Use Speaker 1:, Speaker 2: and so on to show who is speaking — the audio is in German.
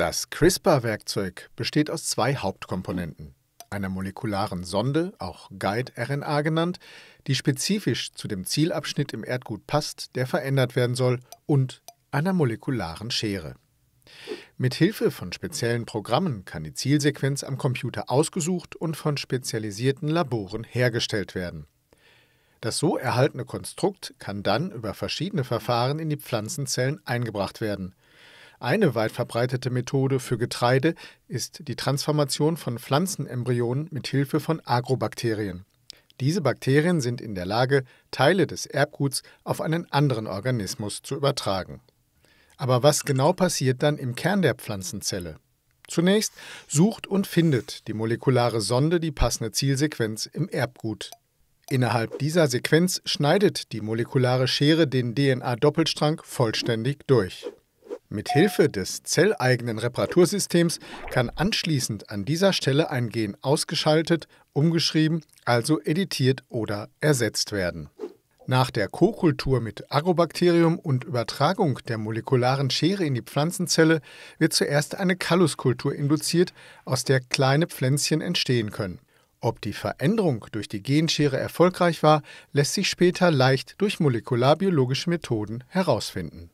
Speaker 1: Das CRISPR-Werkzeug besteht aus zwei Hauptkomponenten. Einer molekularen Sonde, auch Guide-RNA genannt, die spezifisch zu dem Zielabschnitt im Erdgut passt, der verändert werden soll, und einer molekularen Schere. Mit Hilfe von speziellen Programmen kann die Zielsequenz am Computer ausgesucht und von spezialisierten Laboren hergestellt werden. Das so erhaltene Konstrukt kann dann über verschiedene Verfahren in die Pflanzenzellen eingebracht werden. Eine weit verbreitete Methode für Getreide ist die Transformation von Pflanzenembryonen mit Hilfe von Agrobakterien. Diese Bakterien sind in der Lage, Teile des Erbguts auf einen anderen Organismus zu übertragen. Aber was genau passiert dann im Kern der Pflanzenzelle? Zunächst sucht und findet die molekulare Sonde die passende Zielsequenz im Erbgut. Innerhalb dieser Sequenz schneidet die molekulare Schere den DNA-Doppelstrang vollständig durch. Mithilfe des zelleigenen Reparatursystems kann anschließend an dieser Stelle ein Gen ausgeschaltet, umgeschrieben, also editiert oder ersetzt werden. Nach der Co-Kultur mit Agrobakterium und Übertragung der molekularen Schere in die Pflanzenzelle wird zuerst eine Kalluskultur induziert, aus der kleine Pflänzchen entstehen können. Ob die Veränderung durch die Genschere erfolgreich war, lässt sich später leicht durch molekularbiologische Methoden herausfinden.